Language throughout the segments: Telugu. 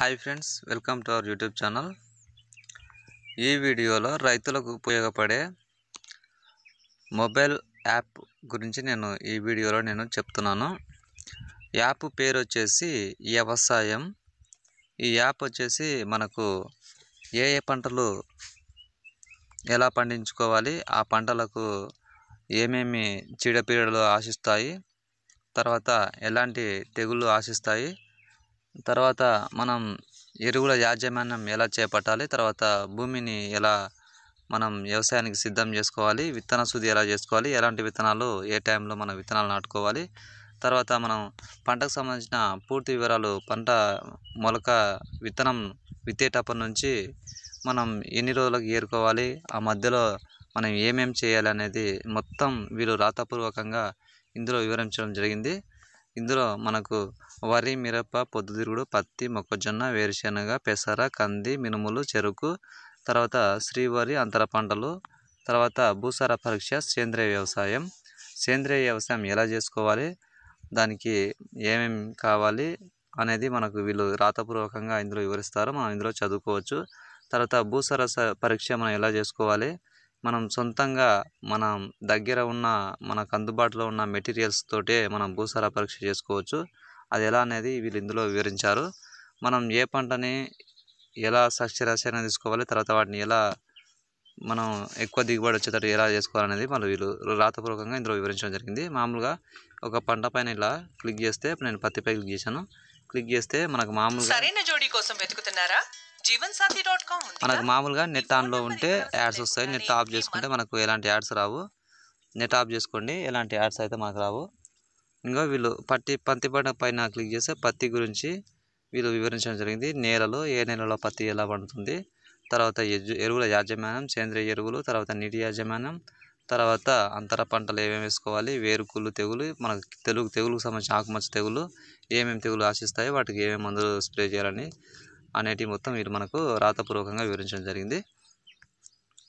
hi friends welcome to our YouTube channel ఈ వీడియోలో రైతులకు ఉపయోగపడే మొబైల్ యాప్ గురించి నేను ఈ వీడియోలో నేను చెప్తున్నాను యాప్ పేరు వచ్చేసి వ్యవసాయం ఈ యాప్ వచ్చేసి మనకు ఏ ఏ పంటలు ఎలా పండించుకోవాలి ఆ పంటలకు ఏమేమి చీడపీడలు ఆశిస్తాయి తర్వాత ఎలాంటి తెగుళ్ళు ఆశిస్తాయి తర్వాత మనం ఎరువుల యాజమాన్యం ఎలా చేపట్టాలి తర్వాత భూమిని ఎలా మనం వ్యవసాయానికి సిద్ధం చేసుకోవాలి విత్తన శుద్ధి ఎలా చేసుకోవాలి ఎలాంటి విత్తనాలు ఏ టైంలో మనం విత్తనాలు నాటుకోవాలి తర్వాత మనం పంటకు సంబంధించిన పూర్తి వివరాలు పంట మొలక విత్తనం విత్తేటప్పటి నుంచి మనం ఎన్ని రోజులకు ఏరుకోవాలి ఆ మధ్యలో మనం ఏమేమి చేయాలి అనేది మొత్తం వీళ్ళు రాతపూర్వకంగా ఇందులో వివరించడం జరిగింది ఇందులో మనకు వరి మిరప పొద్దుతిరుగుడు పత్తి మొక్కజొన్న వేరుశనగ పెసర కంది మినుములు చెరుకు తర్వాత శ్రీవరి అంతర పంటలు తర్వాత భూసార పరీక్ష సేంద్రియ వ్యవసాయం సేంద్రియ వ్యవసాయం ఎలా చేసుకోవాలి దానికి ఏమేమి కావాలి అనేది మనకు వీళ్ళు రాతపూర్వకంగా ఇందులో వివరిస్తారు మనం ఇందులో చదువుకోవచ్చు తర్వాత భూసార పరీక్ష మనం ఎలా చేసుకోవాలి మనం సొంతంగా మన దగ్గర ఉన్న మనకు అందుబాటులో ఉన్న మెటీరియల్స్ తోటే మనం భూసార పరీక్ష చేసుకోవచ్చు అది ఎలా అనేది వీళ్ళు ఇందులో వివరించారు మనం ఏ పంటని ఎలా సస్యరసాయన తీసుకోవాలి తర్వాత వాటిని ఎలా మనం ఎక్కువ దిగుబడి వచ్చేటట్టు ఎలా చేసుకోవాలనేది మనం వీళ్ళు రాతపూర్వకంగా ఇందులో వివరించడం జరిగింది మామూలుగా ఒక పంట పైన ఇలా క్లిక్ చేస్తే నేను పత్తిపై క్లిక్ చేశాను క్లిక్ చేస్తే మనకు మామూలుగా సరైన జోడీ కోసం వెతుకుతున్నారా మనకు మామూలుగా నెట్ ఆన్లో ఉంటే యాడ్స్ వస్తాయి నెట్ ఆఫ్ చేసుకుంటే మనకు ఎలాంటి యాడ్స్ రావు నెట్ ఆఫ్ చేసుకోండి ఎలాంటి యాడ్స్ అయితే మనకు రావు ఇంకా వీళ్ళు పత్తి పత్తి పంట పైన క్లిక్ చేస్తే పత్తి గురించి వీళ్ళు వివరించడం జరిగింది నేలలో ఏ నేలలో పత్తి ఎలా పండుతుంది తర్వాత ఎరువుల యాజమాన్యం సేంద్రియ ఎరువులు తర్వాత నీటి యాజమాన్యం తర్వాత అంతర పంటలు ఏమేమి వేసుకోవాలి వేరుకుళ్ళు తెగులు మనకు తెలుగు తెగులుకు సంబంధించిన ఆకుమచ్చ తెగులు ఏమేమి తెగులు ఆశిస్తాయి వాటికి ఏమేమి మందులు స్ప్రే చేయాలని అనేటివి మొత్తం మీరు మనకు రాతపూర్వకంగా వివరించడం జరిగింది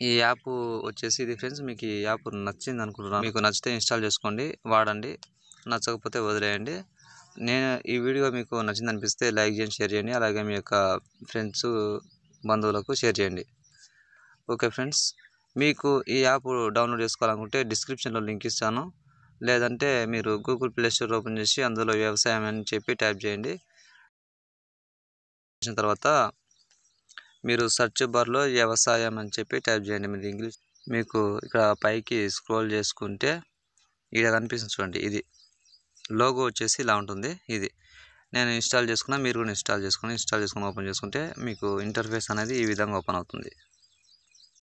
ఈ యాప్ వచ్చేసి ఇది ఫ్రెండ్స్ మీకు ఈ యాప్ నచ్చింది అనుకుంటున్నాను మీకు నచ్చితే ఇన్స్టాల్ చేసుకోండి వాడండి నచ్చకపోతే వదిలేయండి నేను ఈ వీడియో మీకు నచ్చింది అనిపిస్తే లైక్ చేయండి షేర్ చేయండి అలాగే మీ యొక్క ఫ్రెండ్స్ బంధువులకు షేర్ చేయండి ఓకే ఫ్రెండ్స్ మీకు ఈ యాప్ డౌన్లోడ్ చేసుకోవాలనుకుంటే డిస్క్రిప్షన్లో లింక్ ఇస్తాను లేదంటే మీరు గూగుల్ ప్లే స్టోర్ ఓపెన్ చేసి అందులో వ్యవసాయం అని చెప్పి ట్యాప్ చేయండి చేసిన తర్వాత మీరు సెర్చ్ బార్లో వ్యవసాయం అని చెప్పి టైప్ చేయండి మీరు ఇంగ్లీష్ మీకు ఇక్కడ పైకి స్క్రోల్ చేసుకుంటే ఇక్కడ కనిపిస్తుంది చూడండి ఇది లోగో వచ్చేసి ఇలా ఉంటుంది ఇది నేను ఇన్స్టాల్ చేసుకున్నా మీరు కూడా ఇన్స్టాల్ చేసుకుని ఇన్స్టాల్ చేసుకుని ఓపెన్ చేసుకుంటే మీకు ఇంటర్ఫేస్ అనేది ఈ విధంగా ఓపెన్ అవుతుంది